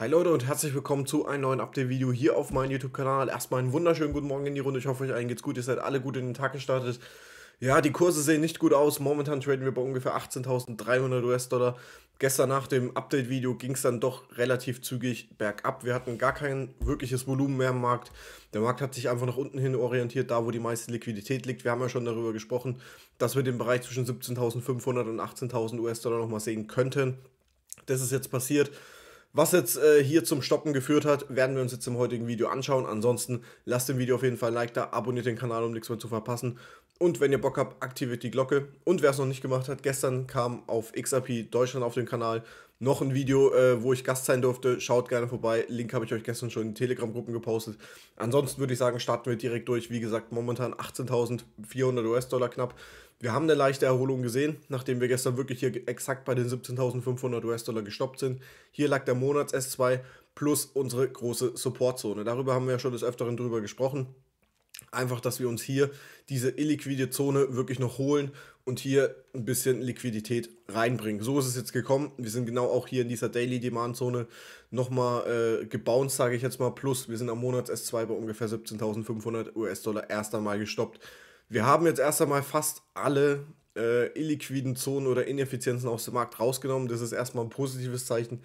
Hi Leute und herzlich willkommen zu einem neuen Update-Video hier auf meinem YouTube-Kanal. Erstmal einen wunderschönen guten Morgen in die Runde. Ich hoffe, euch allen geht's gut. Ihr seid alle gut in den Tag gestartet. Ja, die Kurse sehen nicht gut aus. Momentan traden wir bei ungefähr 18.300 US-Dollar. Gestern nach dem Update-Video ging es dann doch relativ zügig bergab. Wir hatten gar kein wirkliches Volumen mehr im Markt. Der Markt hat sich einfach nach unten hin orientiert, da wo die meiste Liquidität liegt. Wir haben ja schon darüber gesprochen, dass wir den Bereich zwischen 17.500 und 18.000 US-Dollar nochmal sehen könnten. Das ist jetzt passiert. Was jetzt äh, hier zum Stoppen geführt hat, werden wir uns jetzt im heutigen Video anschauen. Ansonsten lasst dem Video auf jeden Fall ein Like da, abonniert den Kanal, um nichts mehr zu verpassen. Und wenn ihr Bock habt, aktiviert die Glocke. Und wer es noch nicht gemacht hat, gestern kam auf XRP Deutschland auf den Kanal noch ein Video, äh, wo ich Gast sein durfte. Schaut gerne vorbei. Link habe ich euch gestern schon in Telegram-Gruppen gepostet. Ansonsten würde ich sagen, starten wir direkt durch. Wie gesagt, momentan 18.400 US-Dollar knapp. Wir haben eine leichte Erholung gesehen, nachdem wir gestern wirklich hier exakt bei den 17.500 US-Dollar gestoppt sind. Hier lag der Monats S2 plus unsere große Supportzone. Darüber haben wir ja schon des Öfteren drüber gesprochen. Einfach, dass wir uns hier diese illiquide Zone wirklich noch holen und hier ein bisschen Liquidität reinbringen. So ist es jetzt gekommen. Wir sind genau auch hier in dieser Daily Demand Zone nochmal äh, gebounced, sage ich jetzt mal, plus wir sind am Monats S2 bei ungefähr 17.500 US-Dollar erst einmal gestoppt. Wir haben jetzt erst einmal fast alle äh, illiquiden Zonen oder Ineffizienzen aus dem Markt rausgenommen. Das ist erstmal ein positives Zeichen.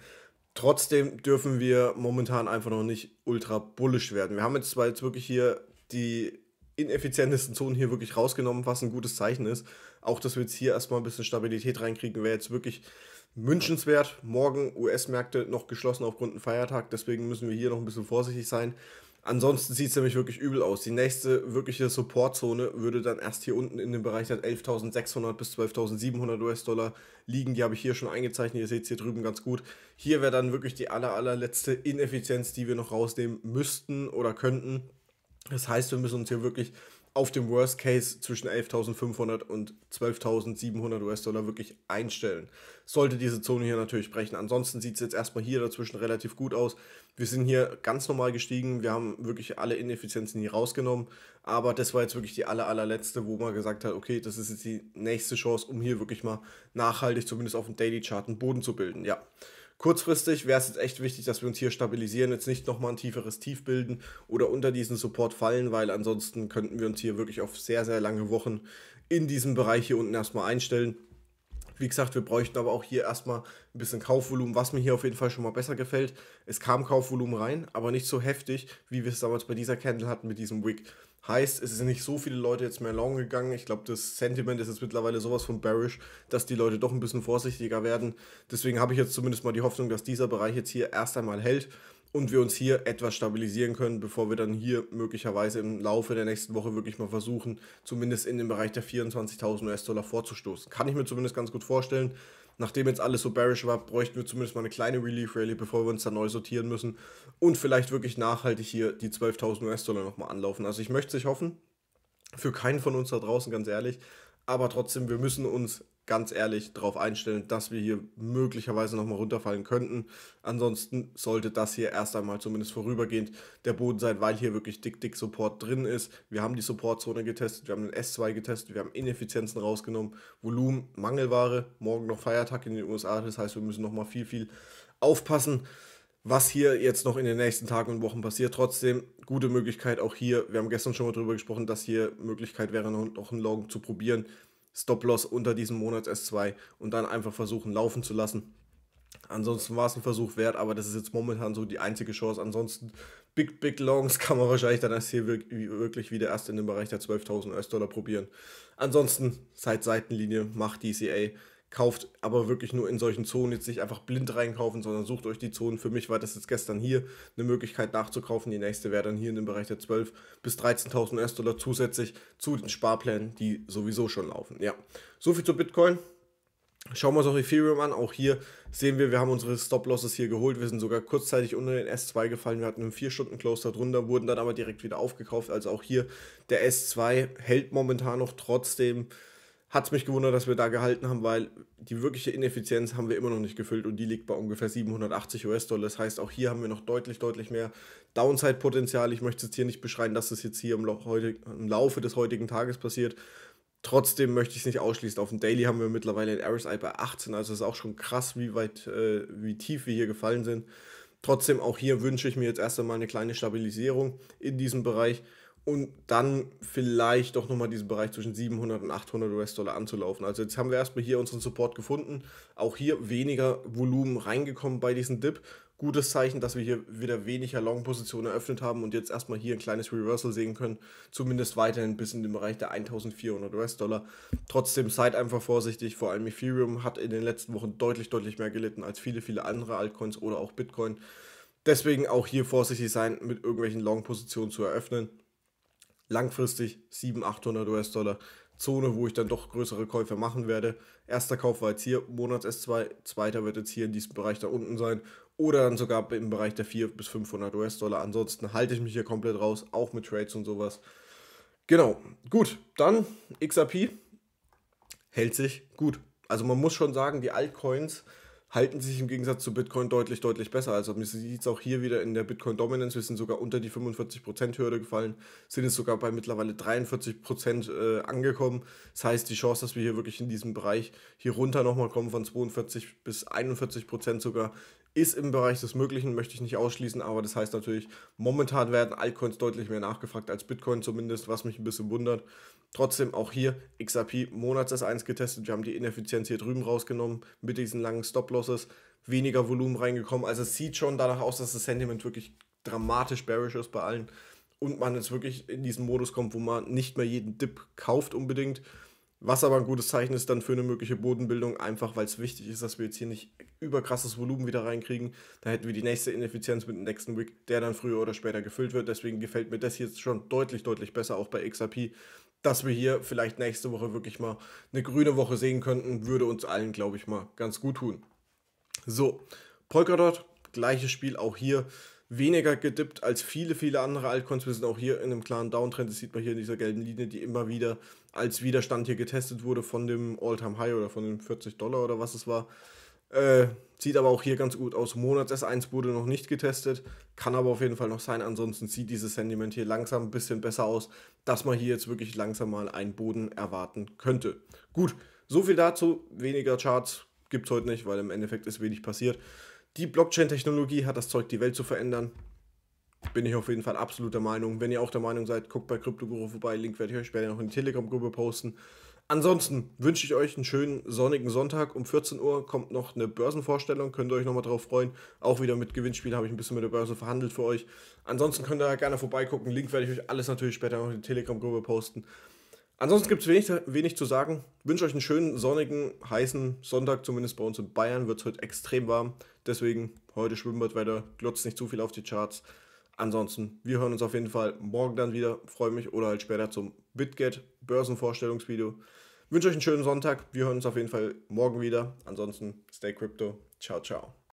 Trotzdem dürfen wir momentan einfach noch nicht ultra bullisch werden. Wir haben jetzt zwar jetzt wirklich hier die ineffizientesten Zonen hier wirklich rausgenommen, was ein gutes Zeichen ist. Auch, dass wir jetzt hier erstmal ein bisschen Stabilität reinkriegen, wäre jetzt wirklich wünschenswert. Morgen US-Märkte noch geschlossen aufgrund von Feiertag, deswegen müssen wir hier noch ein bisschen vorsichtig sein. Ansonsten sieht es nämlich wirklich übel aus. Die nächste wirkliche Supportzone würde dann erst hier unten in dem Bereich der 11.600 bis 12.700 US-Dollar liegen. Die habe ich hier schon eingezeichnet. Ihr seht es hier drüben ganz gut. Hier wäre dann wirklich die aller, allerletzte Ineffizienz, die wir noch rausnehmen müssten oder könnten. Das heißt, wir müssen uns hier wirklich auf dem Worst Case zwischen 11.500 und 12.700 US-Dollar wirklich einstellen. Sollte diese Zone hier natürlich brechen. Ansonsten sieht es jetzt erstmal hier dazwischen relativ gut aus. Wir sind hier ganz normal gestiegen. Wir haben wirklich alle Ineffizienzen hier rausgenommen. Aber das war jetzt wirklich die aller, allerletzte, wo man gesagt hat, okay, das ist jetzt die nächste Chance, um hier wirklich mal nachhaltig, zumindest auf dem Daily Chart, einen Boden zu bilden. Ja. Kurzfristig wäre es jetzt echt wichtig, dass wir uns hier stabilisieren, jetzt nicht nochmal ein tieferes Tief bilden oder unter diesen Support fallen, weil ansonsten könnten wir uns hier wirklich auf sehr, sehr lange Wochen in diesem Bereich hier unten erstmal einstellen. Wie gesagt, wir bräuchten aber auch hier erstmal ein bisschen Kaufvolumen, was mir hier auf jeden Fall schon mal besser gefällt. Es kam Kaufvolumen rein, aber nicht so heftig, wie wir es damals bei dieser Candle hatten mit diesem Wick. Heißt, es sind nicht so viele Leute jetzt mehr long gegangen. Ich glaube, das Sentiment ist jetzt mittlerweile sowas von bearish, dass die Leute doch ein bisschen vorsichtiger werden. Deswegen habe ich jetzt zumindest mal die Hoffnung, dass dieser Bereich jetzt hier erst einmal hält und wir uns hier etwas stabilisieren können, bevor wir dann hier möglicherweise im Laufe der nächsten Woche wirklich mal versuchen, zumindest in den Bereich der 24.000 US-Dollar vorzustoßen. Kann ich mir zumindest ganz gut vorstellen. Nachdem jetzt alles so bearish war, bräuchten wir zumindest mal eine kleine Relief Rally, bevor wir uns dann neu sortieren müssen und vielleicht wirklich nachhaltig hier die 12.000 US-Dollar nochmal anlaufen. Also ich möchte es nicht hoffen, für keinen von uns da draußen, ganz ehrlich. Aber trotzdem, wir müssen uns ganz ehrlich darauf einstellen, dass wir hier möglicherweise nochmal runterfallen könnten. Ansonsten sollte das hier erst einmal zumindest vorübergehend der Boden sein, weil hier wirklich dick, dick Support drin ist. Wir haben die Supportzone getestet, wir haben den S2 getestet, wir haben Ineffizienzen rausgenommen, Volumen, Mangelware, morgen noch Feiertag in den USA, das heißt, wir müssen nochmal viel, viel aufpassen was hier jetzt noch in den nächsten Tagen und Wochen passiert. Trotzdem, gute Möglichkeit auch hier. Wir haben gestern schon mal darüber gesprochen, dass hier Möglichkeit wäre, noch einen Long zu probieren. Stop-Loss unter diesem Monats S2 und dann einfach versuchen laufen zu lassen. Ansonsten war es ein Versuch wert, aber das ist jetzt momentan so die einzige Chance. Ansonsten, Big, Big Longs kann man wahrscheinlich dann erst hier wirklich wieder erst in dem Bereich der 12.000 US-Dollar probieren. Ansonsten, seit Seitenlinie, macht DCA kauft aber wirklich nur in solchen Zonen jetzt nicht einfach blind reinkaufen, sondern sucht euch die Zonen. Für mich war das jetzt gestern hier eine Möglichkeit nachzukaufen. Die nächste wäre dann hier in dem Bereich der 12 bis 13.000 US-Dollar zusätzlich zu den Sparplänen, die sowieso schon laufen. Ja, so viel zu Bitcoin. Schauen wir uns auch Ethereum an. Auch hier sehen wir, wir haben unsere Stop-Losses hier geholt. Wir sind sogar kurzzeitig unter den S2 gefallen. Wir hatten einen 4-Stunden-Close darunter, wurden dann aber direkt wieder aufgekauft. Also auch hier der S2 hält momentan noch trotzdem hat es mich gewundert, dass wir da gehalten haben, weil die wirkliche Ineffizienz haben wir immer noch nicht gefüllt und die liegt bei ungefähr 780 US-Dollar. Das heißt, auch hier haben wir noch deutlich, deutlich mehr Downside-Potenzial. Ich möchte jetzt hier nicht beschreiben, dass es das jetzt hier im, im Laufe des heutigen Tages passiert. Trotzdem möchte ich es nicht ausschließen. Auf dem Daily haben wir mittlerweile ein RSI bei 18, also ist auch schon krass, wie weit, äh, wie tief wir hier gefallen sind. Trotzdem auch hier wünsche ich mir jetzt erst einmal eine kleine Stabilisierung in diesem Bereich und dann vielleicht doch nochmal diesen Bereich zwischen 700 und 800 US-Dollar anzulaufen. Also jetzt haben wir erstmal hier unseren Support gefunden, auch hier weniger Volumen reingekommen bei diesem Dip. Gutes Zeichen, dass wir hier wieder weniger Long-Positionen eröffnet haben und jetzt erstmal hier ein kleines Reversal sehen können, zumindest weiterhin bis in den Bereich der 1400 US-Dollar. Trotzdem seid einfach vorsichtig, vor allem Ethereum hat in den letzten Wochen deutlich, deutlich mehr gelitten als viele, viele andere Altcoins oder auch Bitcoin. Deswegen auch hier vorsichtig sein, mit irgendwelchen Long-Positionen zu eröffnen langfristig 700, 800 US-Dollar Zone, wo ich dann doch größere Käufe machen werde. Erster Kauf war jetzt hier Monats S2, zweiter wird jetzt hier in diesem Bereich da unten sein oder dann sogar im Bereich der 400 bis 500 US-Dollar. Ansonsten halte ich mich hier komplett raus, auch mit Trades und sowas. Genau, gut, dann XRP hält sich gut. Also man muss schon sagen, die Altcoins halten sich im Gegensatz zu Bitcoin deutlich, deutlich besser. Also man sieht es auch hier wieder in der Bitcoin Dominance. Wir sind sogar unter die 45% Hürde gefallen, sind es sogar bei mittlerweile 43% äh, angekommen. Das heißt, die Chance, dass wir hier wirklich in diesem Bereich hier runter nochmal kommen von 42 bis 41% sogar, ist im Bereich des Möglichen, möchte ich nicht ausschließen, aber das heißt natürlich, momentan werden Altcoins deutlich mehr nachgefragt als Bitcoin zumindest, was mich ein bisschen wundert. Trotzdem auch hier XRP Monats S1 getestet. Wir haben die Ineffizienz hier drüben rausgenommen mit diesen langen Stop-Losses. Weniger Volumen reingekommen. Also es sieht schon danach aus, dass das Sentiment wirklich dramatisch bearish ist bei allen. Und man jetzt wirklich in diesen Modus kommt, wo man nicht mehr jeden Dip kauft unbedingt, was aber ein gutes Zeichen ist dann für eine mögliche Bodenbildung, einfach weil es wichtig ist, dass wir jetzt hier nicht über krasses Volumen wieder reinkriegen. Da hätten wir die nächste Ineffizienz mit dem nächsten Wick, der dann früher oder später gefüllt wird. Deswegen gefällt mir das jetzt schon deutlich, deutlich besser, auch bei XRP, dass wir hier vielleicht nächste Woche wirklich mal eine grüne Woche sehen könnten, würde uns allen, glaube ich, mal ganz gut tun. So, Polkadot, gleiches Spiel auch hier. Weniger gedippt als viele, viele andere Altcoins. Wir sind auch hier in einem klaren Downtrend. Das sieht man hier in dieser gelben Linie, die immer wieder als Widerstand hier getestet wurde von dem All-Time High oder von den 40 Dollar oder was es war. Äh, sieht aber auch hier ganz gut aus. Monats S1 wurde noch nicht getestet, kann aber auf jeden Fall noch sein. Ansonsten sieht dieses Sentiment hier langsam ein bisschen besser aus, dass man hier jetzt wirklich langsam mal einen Boden erwarten könnte. Gut, so viel dazu. Weniger Charts gibt es heute nicht, weil im Endeffekt ist wenig passiert. Die Blockchain-Technologie hat das Zeug, die Welt zu verändern bin ich auf jeden Fall absolut der Meinung. Wenn ihr auch der Meinung seid, guckt bei CryptoGuru vorbei. Link werde ich euch später noch in die Telegram-Gruppe posten. Ansonsten wünsche ich euch einen schönen sonnigen Sonntag. Um 14 Uhr kommt noch eine Börsenvorstellung, könnt ihr euch nochmal drauf freuen. Auch wieder mit Gewinnspiel habe ich ein bisschen mit der Börse verhandelt für euch. Ansonsten könnt ihr gerne vorbeigucken. Link werde ich euch alles natürlich später noch in die Telegram-Gruppe posten. Ansonsten gibt es wenig, wenig, zu sagen. Wünsche euch einen schönen, sonnigen, heißen Sonntag. Zumindest bei uns in Bayern wird es heute extrem warm. Deswegen heute schwimmen wir weiter. glotzt nicht zu viel auf die Charts ansonsten, wir hören uns auf jeden Fall morgen dann wieder. Freue mich oder halt später zum BitGet Börsenvorstellungsvideo. Wünsche euch einen schönen Sonntag. Wir hören uns auf jeden Fall morgen wieder. Ansonsten, stay crypto. Ciao, ciao.